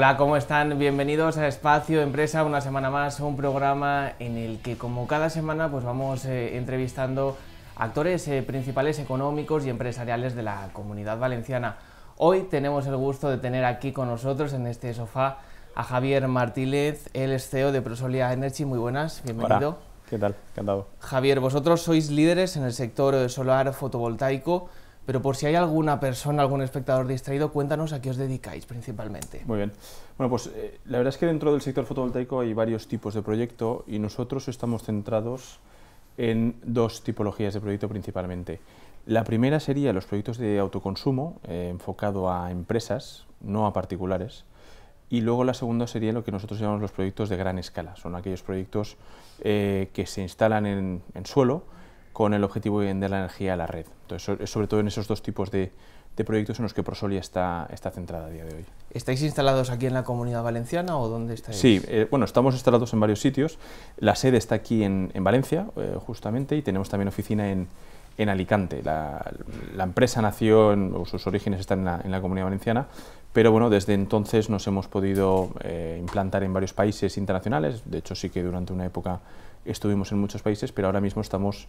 Hola, ¿cómo están? Bienvenidos a Espacio Empresa, una semana más, un programa en el que como cada semana pues vamos eh, entrevistando actores eh, principales económicos y empresariales de la comunidad valenciana. Hoy tenemos el gusto de tener aquí con nosotros en este sofá a Javier Martínez, el es CEO de Prosolia Energy. Muy buenas, bienvenido. Hola. ¿Qué tal? Encantado. Javier, vosotros sois líderes en el sector solar fotovoltaico pero por si hay alguna persona, algún espectador distraído, cuéntanos a qué os dedicáis principalmente. Muy bien. Bueno, pues eh, la verdad es que dentro del sector fotovoltaico hay varios tipos de proyecto y nosotros estamos centrados en dos tipologías de proyecto principalmente. La primera sería los proyectos de autoconsumo, eh, enfocado a empresas, no a particulares. Y luego la segunda sería lo que nosotros llamamos los proyectos de gran escala. Son aquellos proyectos eh, que se instalan en suelo, con el objetivo de vender la energía a la red. Entonces, es sobre todo en esos dos tipos de, proyectos en los que ProSolia está, está, centrada a día de hoy. ¿Estáis instalados aquí en la Comunidad Valenciana o dónde estáis? Sí, eh, bueno, estamos instalados en varios sitios. La sede está aquí en, Valencia, eh, justamente, y tenemos también oficina en, Alicante. La, empresa nació, o sus orígenes están en la, Comunidad Valenciana, pero bueno, desde entonces nos hemos podido eh, implantar en varios países internacionales. De hecho, sí que durante una época estuvimos en muchos países, pero ahora mismo estamos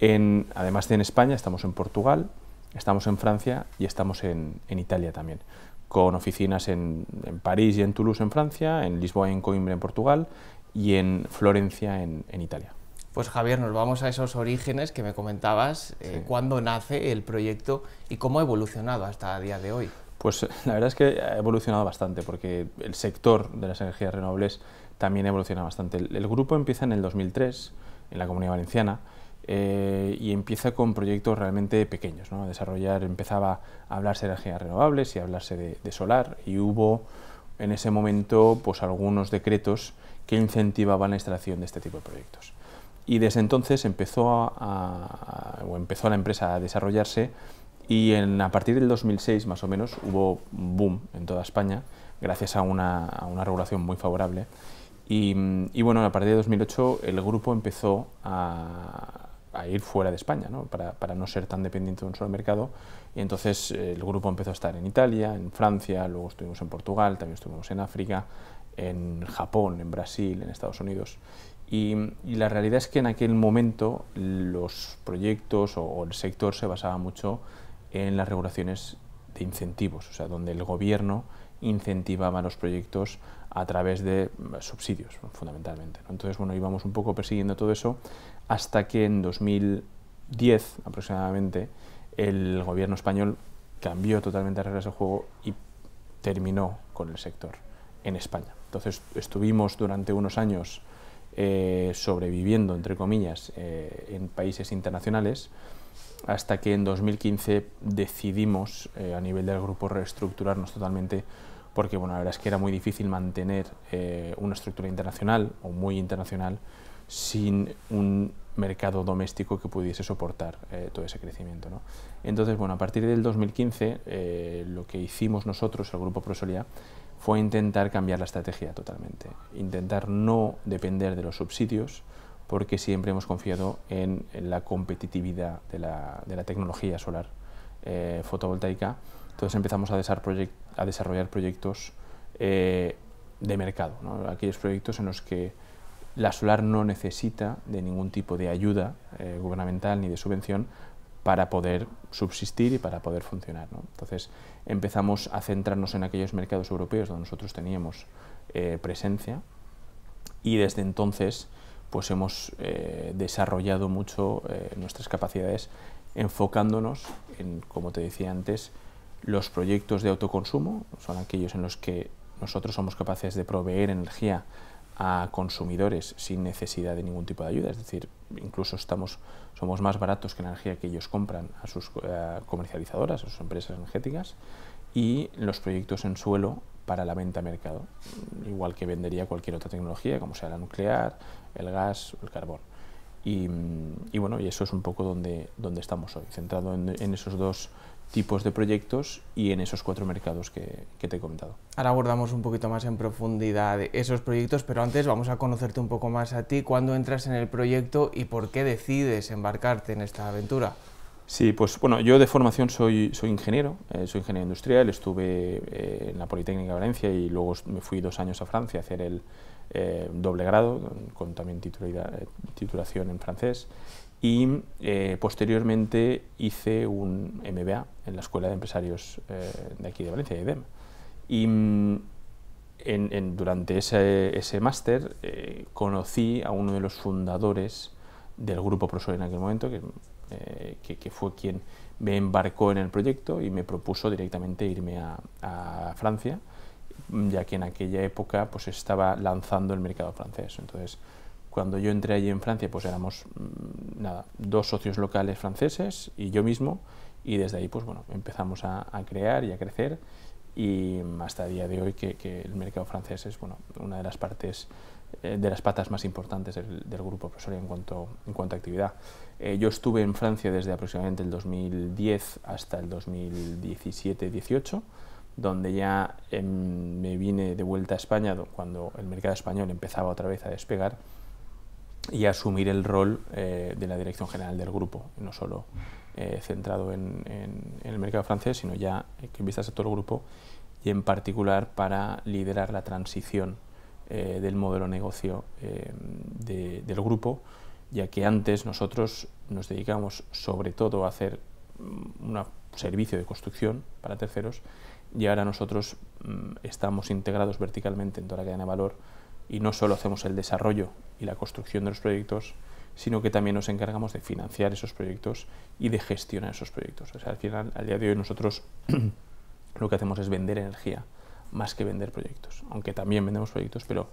además de en España, estamos en Portugal, estamos en Francia y estamos en, Italia también, con oficinas en, París y en Toulouse en Francia, en Lisboa y en Coimbra en Portugal y en Florencia en, Italia. Pues Javier, nos vamos a esos orígenes que me comentabas, eh, cuándo nace el proyecto y cómo ha evolucionado hasta el día de hoy. Pues la verdad es que ha evolucionado bastante, porque el sector de las energías renovables también evoluciona bastante. el grupo empieza en el 2003, en la Comunidad Valenciana, eh, y empieza con proyectos realmente pequeños. ¿no? desarrollar, empezaba a hablarse de energías renovables y hablarse de, solar y hubo en ese momento pues, algunos decretos que incentivaban la instalación de este tipo de proyectos. Y desde entonces empezó, a, empezó la empresa a desarrollarse y en, a partir del 2006 más o menos hubo un boom en toda España gracias a una, a una regulación muy favorable. Y, y bueno, a partir de 2008 el grupo empezó a, a ir fuera de España, ¿no? Para, para, no ser tan dependiente de un solo mercado. Y entonces eh, el grupo empezó a estar en Italia, en Francia, luego estuvimos en Portugal, también estuvimos en África, en Japón, en Brasil, en Estados Unidos. Y, la realidad es que en aquel momento los proyectos o, o el sector se basaba mucho en las regulaciones de incentivos, o sea, donde el gobierno incentivaba los proyectos a través de mm, subsidios, fundamentalmente. Entonces, bueno, íbamos un poco persiguiendo todo eso hasta que en 2010 aproximadamente el gobierno español cambió totalmente las reglas del juego y terminó con el sector en España. Entonces, estuvimos durante unos años eh, sobreviviendo, entre comillas, eh, en países internacionales, hasta que en 2015 decidimos eh, a nivel del grupo reestructurarnos totalmente porque bueno, la verdad es que era muy difícil mantener eh, una estructura internacional o muy internacional sin un mercado doméstico que pudiese soportar eh, todo ese crecimiento. Entonces, bueno, a partir del 2015, eh, lo que hicimos nosotros, el Grupo ProSolía, fue intentar cambiar la estrategia totalmente, intentar no depender de los subsidios, porque siempre hemos confiado en, la competitividad de la, tecnología solar fotovoltaica entonces empezamos a, desarrollar proyectos eh, de mercado, aquellos proyectos en los que la solar no necesita de ningún tipo de ayuda eh, gubernamental ni de subvención para poder subsistir y para poder funcionar. Entonces empezamos a centrarnos en aquellos mercados europeos donde nosotros teníamos eh, presencia y desde entonces pues hemos desarrollado mucho nuestras capacidades enfocándonos en, como te decía antes, los proyectos de autoconsumo, son aquellos en los que nosotros somos capaces de proveer energía a consumidores sin necesidad de ningún tipo de ayuda, es decir, incluso estamos, somos más baratos que la energía que ellos compran a sus eh, comercializadoras, a sus empresas energéticas, y los proyectos en suelo para la venta a mercado, igual que vendería cualquier otra tecnología, como sea la nuclear, el gas, el carbón. Y, bueno, y eso es un poco donde, donde estamos hoy, centrado en esos dos tipos de proyectos y en esos cuatro mercados que, te he comentado. Ahora abordamos un poquito más en profundidad esos proyectos, pero antes vamos a conocerte un poco más a ti, cuándo entras en el proyecto y por qué decides embarcarte en esta aventura. Sí, pues bueno, yo de formación soy, soy ingeniero, eh, soy ingeniero industrial, estuve eh, en la Politécnica de Valencia y luego me fui dos años a Francia a hacer el, eh, doble grado, con también eh, titulación en francés, y eh, posteriormente hice un MBA en la Escuela de Empresarios de aquí de Valencia, IDEM. E y mm, durante ese, ese máster conocí a uno de los fundadores del grupo Prosol en aquel momento, que, que, que, fue quien me embarcó en el proyecto y me propuso directamente irme a, a Francia ya que en aquella época pues estaba lanzando el mercado francés. Entonces, cuando yo entré allí en Francia, pues éramos mm, nada, dos socios locales franceses y yo mismo, y desde ahí pues bueno, empezamos a, crear y a crecer y hasta el día de hoy que, el mercado francés es bueno, una de las partes eh, de las patas más importantes del, grupo en cuanto, en cuanto a actividad. Eh, yo estuve en Francia desde aproximadamente el 2010 hasta el 2017-18 donde ya em, me vine de vuelta a España cuando el mercado español empezaba otra vez a despegar y asumir el rol eh, de la dirección general del grupo, no solo eh, centrado en, el mercado francés, sino ya eh, que vistas a todo el grupo y en particular para liderar la transición del modelo negocio em, del grupo, ya que antes nosotros nos dedicamos sobre todo a hacer mm, un servicio de construcción para terceros, y ahora nosotros mm, estamos integrados verticalmente en toda la cadena de valor y no solo hacemos el desarrollo y la construcción de los proyectos, sino que también nos encargamos de financiar esos proyectos y de gestionar esos proyectos. O sea, al final, al día de hoy nosotros lo que hacemos es vender energía más que vender proyectos, aunque también vendemos proyectos, pero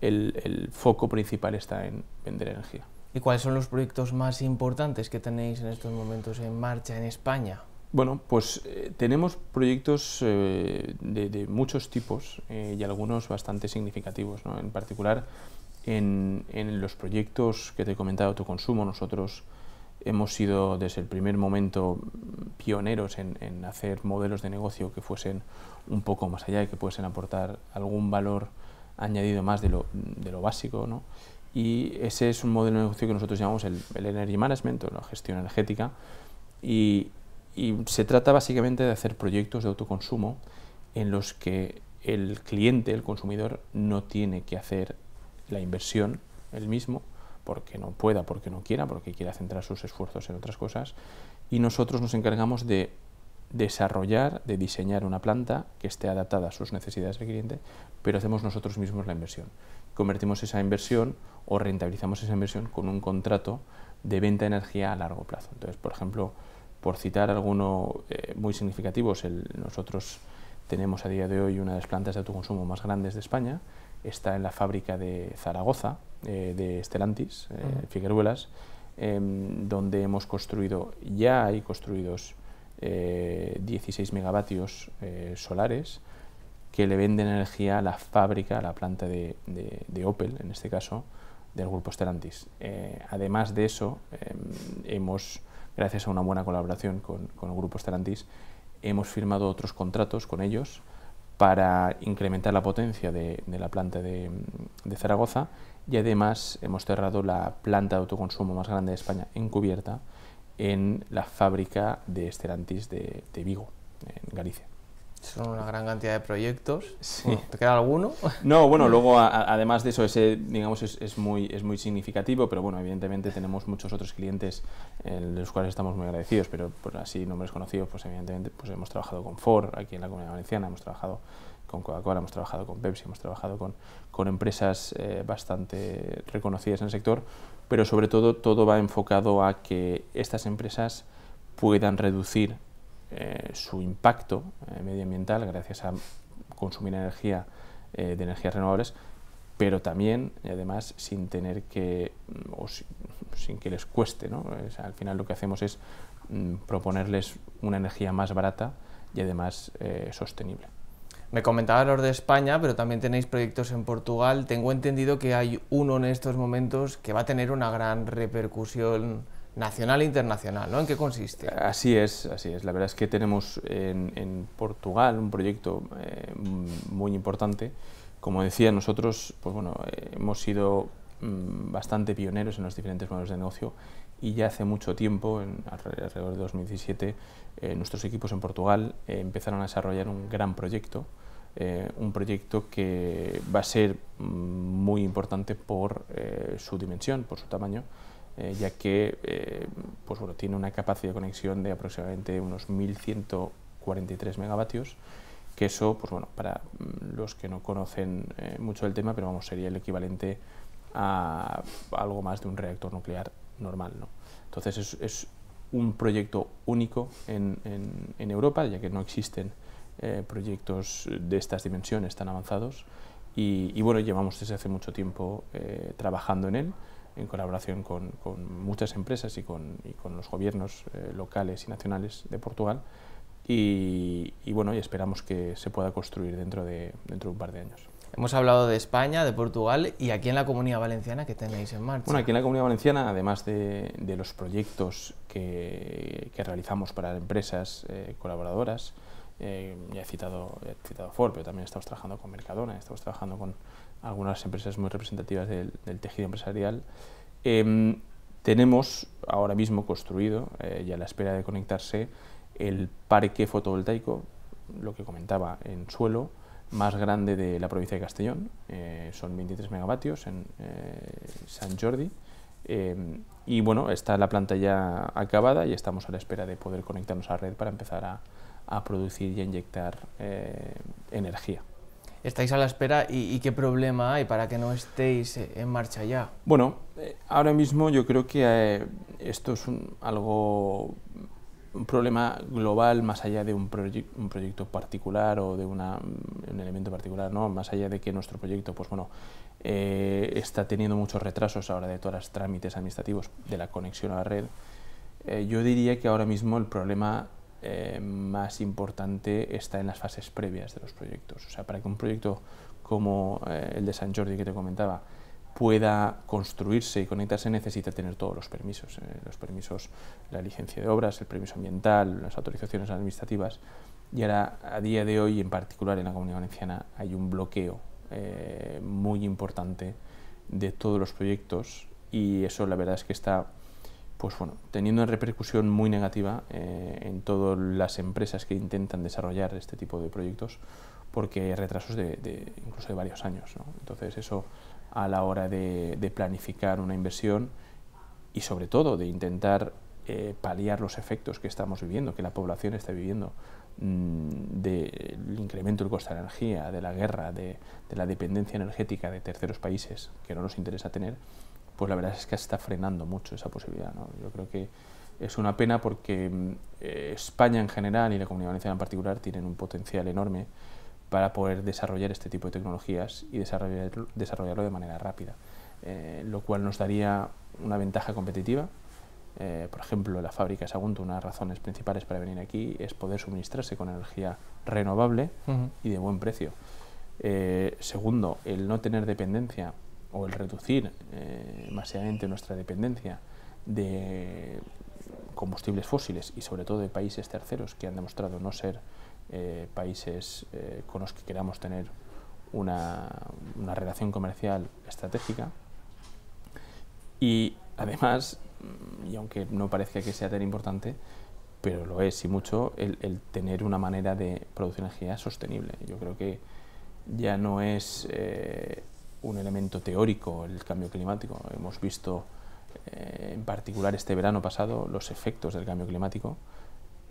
el foco principal está en vender energía. ¿Y cuáles son los proyectos más importantes que tenéis en estos momentos en marcha en España? Bueno, pues eh, tenemos proyectos eh, de, muchos tipos eh, y algunos bastante significativos. ¿no? En particular, en, los proyectos que te he comentado de autoconsumo, nosotros hemos sido desde el primer momento pioneros en, hacer modelos de negocio que fuesen un poco más allá y que pudiesen aportar algún valor añadido más de lo, básico. ¿no? Y ese es un modelo de negocio que nosotros llamamos el, Energy Management o la gestión energética. Y, y se trata básicamente de hacer proyectos de autoconsumo en los que el cliente, el consumidor, no tiene que hacer la inversión él mismo, porque no pueda, porque no quiera, porque quiera centrar sus esfuerzos en otras cosas. Y nosotros nos encargamos de desarrollar, de diseñar una planta que esté adaptada a sus necesidades del cliente, pero hacemos nosotros mismos la inversión. Convertimos esa inversión o rentabilizamos esa inversión con un contrato de venta de energía a largo plazo. Entonces, por ejemplo, por citar alguno eh, muy significativos, nosotros tenemos a día de hoy una de las plantas de autoconsumo más grandes de España, está en la fábrica de Zaragoza, eh, de Estelantis, eh, Figueruelas, em, donde hemos construido, ya hay construidos 16 megavatios solares, que le venden energía a la fábrica, a la planta de, Opel, en este caso, del grupo Stellantis. además de eso, em, hemos gracias a una buena colaboración con, el grupo Esterantis, hemos firmado otros contratos con ellos para incrementar la potencia de, la planta de, Zaragoza y además hemos cerrado la planta de autoconsumo más grande de España encubierta en la fábrica de Esterantis de Vigo, en Galicia. Son una gran cantidad de proyectos. ¿Te queda alguno? No, bueno, luego además de eso, ese, digamos, es, muy, es muy significativo, pero bueno, evidentemente tenemos muchos otros clientes en eh, de los cuales estamos muy agradecidos, pero por así nombres conocidos, pues evidentemente pues, hemos trabajado con Ford aquí en la Comunidad Valenciana, hemos trabajado con Coca-Cola, hemos trabajado con Pepsi, hemos trabajado con, con empresas eh, bastante reconocidas en el sector, pero sobre todo todo va enfocado a que estas empresas puedan reducir eh, su impacto eh, medioambiental gracias a consumir energía eh, de energías renovables, pero también, y además, sin tener que, mm, o sin que les cueste. ¿no? al final lo que hacemos es mm, proponerles una energía más barata y además sostenible. Me comentaba los de España, pero también tenéis proyectos en Portugal. Tengo entendido que hay uno en estos momentos que va a tener una gran repercusión nacional e internacional, ¿no? ¿En qué consiste? Eh, así es, así es. La verdad es que tenemos en, Portugal un proyecto eh, muy importante. Como decía, nosotros pues bueno, eh, hemos sido mm, bastante pioneros en los diferentes modelos de negocio y ya hace mucho tiempo, alrededor de 2017, nuestros equipos en Portugal empezaron a desarrollar un gran proyecto, un proyecto que va a ser mm, muy importante por su dimensión, por su tamaño, eh, ya que eh, pues bueno, tiene una capacidad de conexión de aproximadamente unos 1.143 megavatios, que eso, pues bueno, para mm, los que no conocen eh, mucho del tema, pero vamos, sería el equivalente a algo más de un reactor nuclear normal. ¿no? Entonces es, es, un proyecto único en, en, Europa, ya que no existen proyectos de estas dimensiones tan avanzados, y, bueno, llevamos desde hace mucho tiempo trabajando en él en colaboración con, muchas empresas y con, los gobiernos eh, locales y nacionales de Portugal. Y, bueno, y esperamos que se pueda construir dentro de, dentro de un par de años. Hemos hablado de España, de Portugal y aquí en la Comunidad Valenciana, que tenéis en marcha? Bueno, aquí en la Comunidad Valenciana, además de, los proyectos que, realizamos para empresas eh, colaboradoras, eh, ya, he citado, he citado Ford, pero también estamos trabajando con Mercadona, estamos trabajando con, algunas empresas muy representativas del, tejido empresarial. Em, tenemos ahora mismo construido, eh, y a la espera de conectarse, el parque fotovoltaico, lo que comentaba, en suelo, más grande de la provincia de Castellón, eh, son 23 megavatios en eh, San Jordi, em, y bueno, está la planta ya acabada y estamos a la espera de poder conectarnos a la red para empezar a producir y a inyectar energía estáis a la espera y, qué problema hay para que no estéis eh, en marcha ya? Bueno, eh, ahora mismo yo creo que eh, esto es un, algo, un problema global más allá de un, proyecto particular o de un elemento particular, ¿no? más allá de que nuestro proyecto, pues bueno, está teniendo muchos retrasos ahora de todos los trámites administrativos de la conexión a la red. yo diría que ahora mismo el problema eh, más importante está en las fases previas de los proyectos. O sea, para que un proyecto como eh, el de San Jordi que te comentaba pueda construirse y conectarse necesita tener todos los permisos, eh, los permisos, la licencia de obras, el permiso ambiental, las autorizaciones administrativas. Y ahora, a día de hoy, en particular en la Comunidad Valenciana, hay un bloqueo muy importante de todos los proyectos y eso la verdad es que está pues bueno, teniendo una repercusión muy negativa eh, en todas las empresas que intentan desarrollar este tipo de proyectos, porque hay retrasos de, incluso de varios años. Entonces eso a la hora de, planificar una inversión y sobre todo de intentar eh, paliar los efectos que estamos viviendo, que la población está viviendo, mm, del incremento del costo de la energía, de la guerra, de la dependencia energética de terceros países que no nos interesa tener, pues la verdad es que está frenando mucho esa posibilidad. Yo creo que es una pena porque eh, España en general y la Comunidad Valenciana en particular tienen un potencial enorme para poder desarrollar este tipo de tecnologías y desarrollarlo de manera rápida, eh, lo cual nos daría una ventaja competitiva. Eh, por ejemplo, la fábrica Sagunto, una de las razones principales para venir aquí es poder suministrarse con energía renovable y de buen precio. segundo, el no tener dependencia o el reducir eh, masivamente nuestra dependencia de combustibles fósiles y sobre todo de países terceros que han demostrado no ser eh, países eh, con los que queramos tener una, relación comercial estratégica. Y además, y aunque no parezca que sea tan importante, pero lo es y mucho, el, el tener una manera de producir energía sostenible. Yo creo que ya no es eh, un elemento teórico el cambio climático. Hemos visto eh, en particular este verano pasado los efectos del cambio climático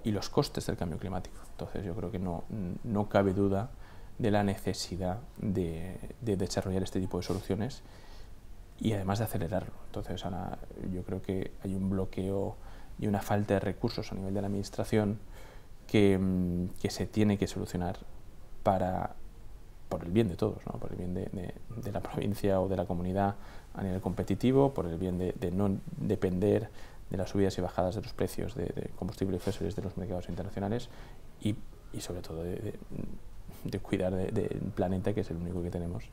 y los costes del cambio climático. Entonces yo creo que no, no cabe duda de la necesidad de, desarrollar este tipo de soluciones y además de acelerarlo. Entonces yo creo que hay un bloqueo y una falta de recursos a nivel de la administración que, mm, que se tiene que solucionar para por el bien de todos, por el bien de, la provincia o de la comunidad a nivel competitivo, por el bien de, no depender de las subidas y bajadas de los precios de, combustibles combustible y fósiles de los mercados internacionales y, y sobre todo de, cuidar del planeta, que es el único que tenemos.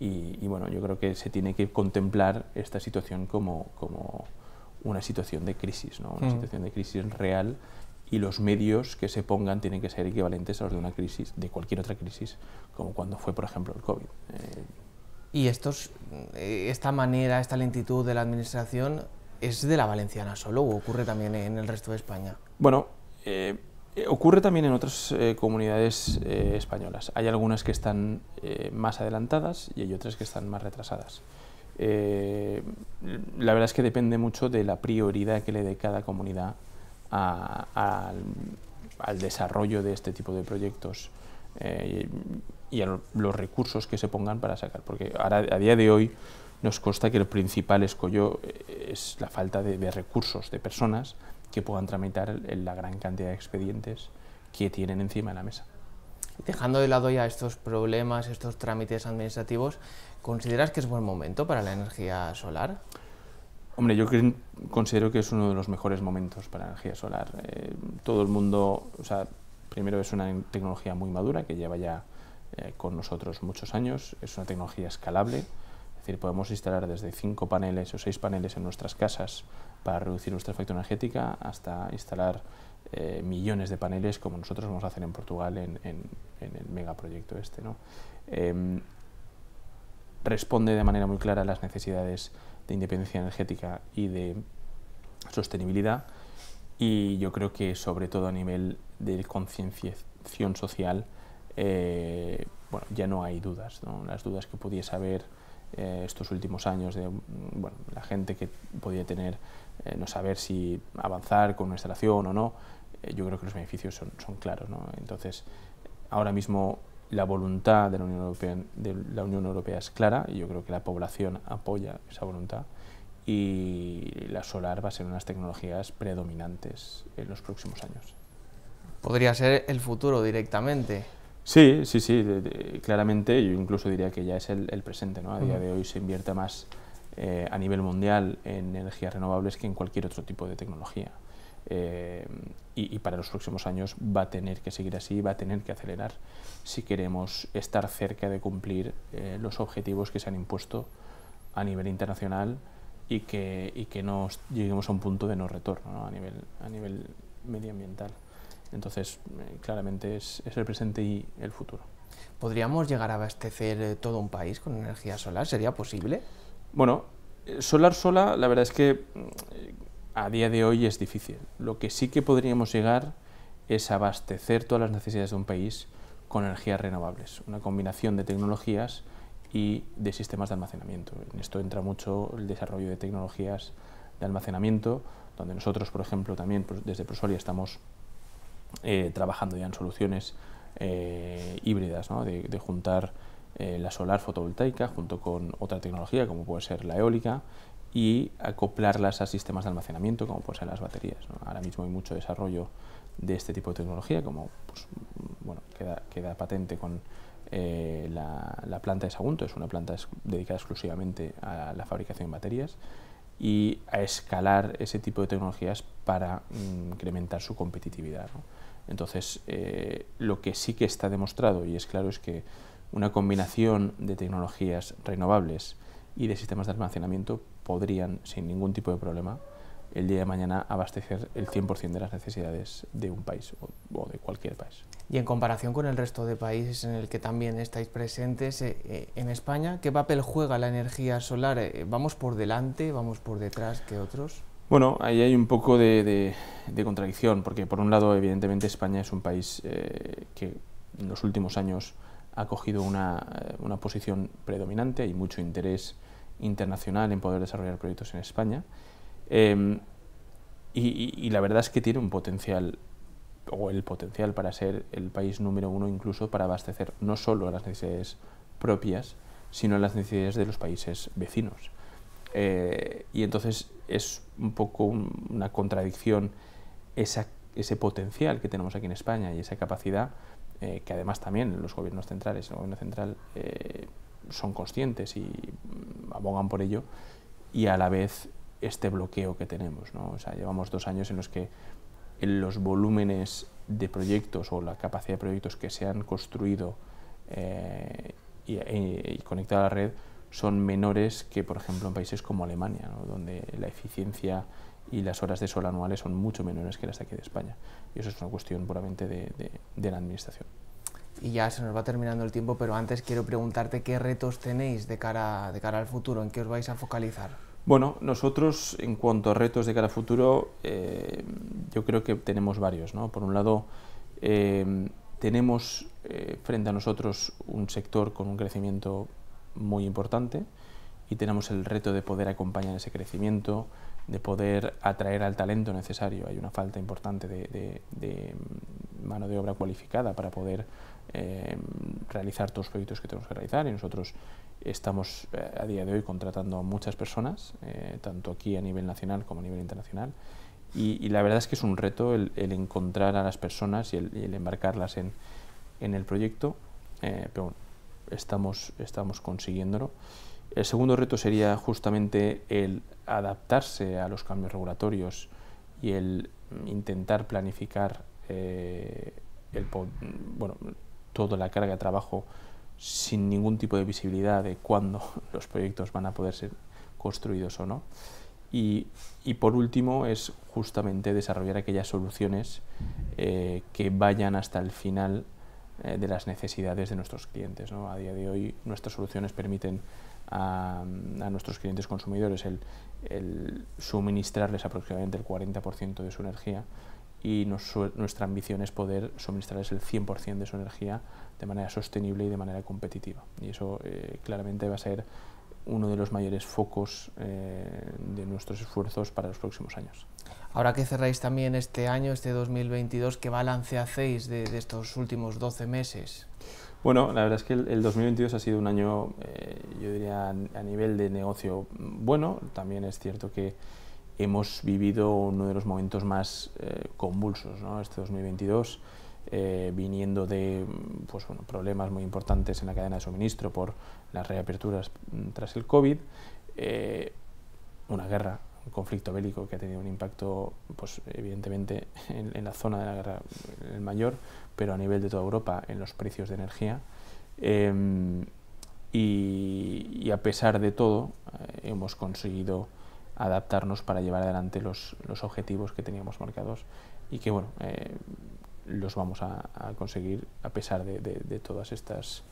Y, bueno, yo creo que se tiene que contemplar esta situación como, como una situación de crisis, una mm. situación de crisis real y los medios que se pongan tienen que ser equivalentes a los de una crisis, de cualquier otra crisis, como cuando fue, por ejemplo, el COVID. Eh, y estos, eh, esta manera, esta lentitud de la administración es de la valenciana solo o ocurre también en el resto de España? Bueno, eh, ocurre también en otras comunidades españolas. Hay algunas que están más adelantadas y hay otras que están más retrasadas. la verdad es que depende mucho de la prioridad que le dé cada comunidad al desarrollo de este tipo de proyectos eh, y a los recursos que se pongan para sacar. Porque ahora, a día de hoy nos consta que el principal escollo eh, es la falta de, de recursos, de personas que puedan tramitar la gran cantidad de expedientes que tienen encima de la mesa. Dejando de lado ya estos problemas, estos trámites administrativos, ¿consideras que es buen momento para la energía solar? Hombre, yo considero que es uno de los mejores momentos para energía solar. Eh, todo el mundo, o sea, primero es una tecnología muy madura que lleva ya eh, con nosotros muchos años, es una tecnología escalable, es decir, podemos instalar desde cinco paneles o seis paneles en nuestras casas para reducir nuestra factura energética hasta instalar eh, millones de paneles como nosotros vamos a hacer en Portugal en, el megaproyecto este. Em, responde de manera muy clara a las necesidades de independencia energética y de sostenibilidad y yo creo que sobre todo a nivel de concienciación social eh, bueno, ya no hay dudas, ¿no? las dudas que pudiese haber eh, estos últimos años de mm, la gente que podía tener eh, no saber si avanzar con una instalación o no, yo creo que los beneficios son, claros. Entonces, ahora mismo la voluntad de la, Unión Europea, de la Unión Europea es clara y yo creo que la población apoya esa voluntad y la solar va a ser unas tecnologías predominantes en los próximos años. Podría ser el futuro directamente. Sí, sí, sí, claramente, yo incluso diría que ya es el, presente, ¿no? A día de hoy se invierte más eh, a nivel mundial en energías renovables que en cualquier otro tipo de tecnología. Eh, y, para los próximos años va a tener que seguir así, va a tener que acelerar si queremos estar cerca de cumplir eh, los objetivos que se han impuesto a nivel internacional y que, y que no lleguemos a un punto de no retorno A, nivel, a nivel medioambiental. Entonces, eh, claramente es, es el presente y el futuro. ¿Podríamos llegar a abastecer todo un país con energía solar? ¿Sería posible? Bueno, solar sola, la verdad es que mm, a día de hoy es difícil. Lo que sí que podríamos llegar es abastecer todas las necesidades de un país con energías renovables, una combinación de tecnologías y de sistemas de almacenamiento. En esto entra mucho el desarrollo de tecnologías de almacenamiento, donde nosotros, por ejemplo, también pues, desde Prosolia estamos eh, trabajando ya en soluciones eh, híbridas, de, juntar eh, la solar fotovoltaica junto con otra tecnología como puede ser la eólica y acoplarlas a sistemas de almacenamiento como pueden ser las baterías. Ahora mismo hay mucho desarrollo de este tipo de tecnología, como pues, bueno, queda, patente con eh, la, planta de Sagunto, es una planta dedicada exclusivamente a la fabricación de baterías y a escalar ese tipo de tecnologías para mm, incrementar su competitividad. Entonces, eh, lo que sí que está demostrado y es claro es que una combinación de tecnologías renovables y de sistemas de almacenamiento podrían, sin ningún tipo de problema, el día de mañana abastecer el 100% de las necesidades de un país o, de cualquier país. Y en comparación con el resto de países en el que también estáis presentes, eh, eh, en España, ¿qué papel juega la energía solar? Eh, ¿Vamos por delante, vamos por detrás que otros? Bueno, ahí hay un poco de, contradicción, porque por un lado, evidentemente, España es un país que en los últimos años ha cogido una, una posición predominante, hay mucho interés internacional en poder desarrollar proyectos en España. Em, y, la verdad es que tiene un potencial, o el potencial para ser el país número uno incluso para abastecer no solo las necesidades propias, sino las necesidades de los países vecinos. Eh, y entonces es un poco una contradicción esa, ese potencial que tenemos aquí en España y esa capacidad eh, que además también los gobiernos centrales, el gobierno central eh, son conscientes y mm, abogan por ello, y a la vez este bloqueo que tenemos. O sea, llevamos dos años en los que los volúmenes de proyectos o la capacidad de proyectos que se han construido eh, e, y, conectado a la red son menores que, por ejemplo, en países como Alemania, donde la eficiencia y las horas de sol anuales son mucho menores que las de aquí de España. Y eso es una cuestión puramente de la administración y ya se nos va terminando el tiempo, pero antes quiero preguntarte qué retos tenéis de cara, de cara al futuro, en qué os vais a focalizar. Bueno, nosotros en cuanto a retos de cara al futuro, eh, yo creo que tenemos varios. Por un lado, eh, tenemos eh, frente a nosotros un sector con un crecimiento muy importante y tenemos el reto de poder acompañar ese crecimiento, de poder atraer al talento necesario. Hay una falta importante de mano de obra cualificada para poder Em, realizar todos los proyectos que tenemos que realizar y nosotros estamos eh, a día de hoy contratando a muchas personas, eh, tanto aquí a nivel nacional como a nivel internacional. Y, la verdad es que es un reto el, encontrar a las personas y el, embarcarlas en, en, el proyecto, eh, pero bueno, estamos, estamos consiguiéndolo. El segundo reto sería justamente el adaptarse a los cambios regulatorios y el intentar planificar el, bueno, toda la carga de trabajo sin ningún tipo de visibilidad de cuándo los proyectos van a poder ser construidos o no. Y, por último es justamente desarrollar aquellas soluciones eh, que vayan hasta el final eh, de las necesidades de nuestros clientes. ¿no? A día de hoy nuestras soluciones permiten a, nuestros clientes consumidores el, el suministrarles aproximadamente el 40% de su energía y nuestra ambición es poder suministrarles el 100% de su energía de manera sostenible y de manera competitiva. Y eso eh, claramente va a ser uno de los mayores focos eh, de nuestros esfuerzos para los próximos años. Ahora que cerráis también este año, este 2022, ¿qué balance hacéis de, estos últimos 12 meses? Bueno, la verdad es que el, 2022 ha sido un año, eh, yo diría, a nivel de negocio mm, bueno. También es cierto que hemos vivido uno de los momentos más eh, convulsos, este 2022, eh, viniendo de pues problemas muy importantes en la cadena de suministro por las reaperturas mm, tras el COVID, eh, una guerra, un conflicto bélico que ha tenido un impacto, pues, evidentemente, en, la zona de la guerra mayor, pero a nivel de toda Europa en los precios de energía. Em, y, a pesar de todo, hemos conseguido adaptarnos para llevar adelante los, objetivos que teníamos marcados y que bueno, eh, los vamos a, conseguir a pesar de, toda todas estas,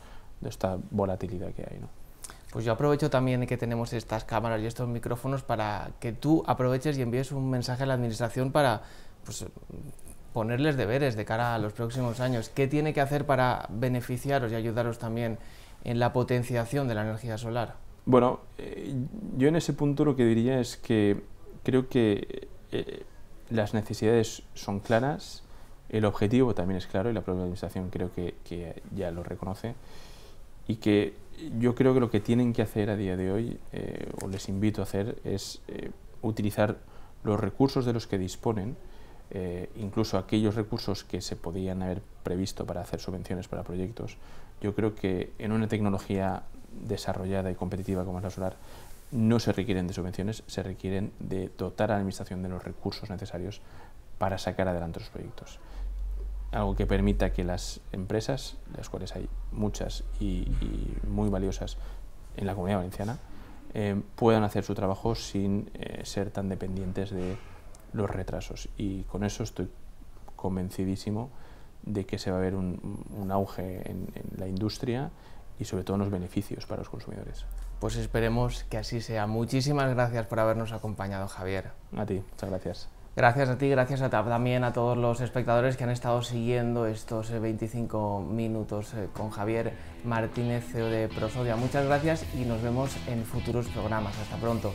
de esta volatilidad que hay. ¿no? Pues yo aprovecho también que tenemos estas cámaras y estos micrófonos para que tú aproveches y envíes un mensaje a la administración para pues, ponerles deberes de cara a los próximos años. ¿Qué tiene que hacer para beneficiaros y ayudaros también en la potenciación de la energía solar? Bueno, eh, yo en ese punto lo que diría es que creo que eh, las necesidades son claras, el objetivo también es claro y la propia administración creo que, ya lo reconoce y que yo creo que lo que tienen que hacer a día de hoy, eh, o les invito a hacer, es utilizar los recursos de los que disponen, incluso aquellos recursos que se podían haber previsto para hacer subvenciones para proyectos, yo creo que en una tecnología desarrollada y competitiva como es la solar, no se requieren de subvenciones, se requieren de dotar a la Administración de los recursos necesarios para sacar adelante los proyectos. Algo que permita que las empresas, las cuales hay muchas y, muy valiosas en la comunidad valenciana, eh, puedan hacer su trabajo sin eh, ser tan dependientes de los retrasos. Y con eso estoy convencidísimo de que se va a ver un, auge en la industria y sobre todo los beneficios para los consumidores. Pues esperemos que así sea. Muchísimas gracias por habernos acompañado, Javier. A ti, muchas gracias. Gracias a ti, gracias a, también a todos los espectadores que han estado siguiendo estos 25 eh, minutos eh, con Javier Martínez, CEO de Prosodia. Muchas gracias y nos vemos en futuros programas. Hasta pronto.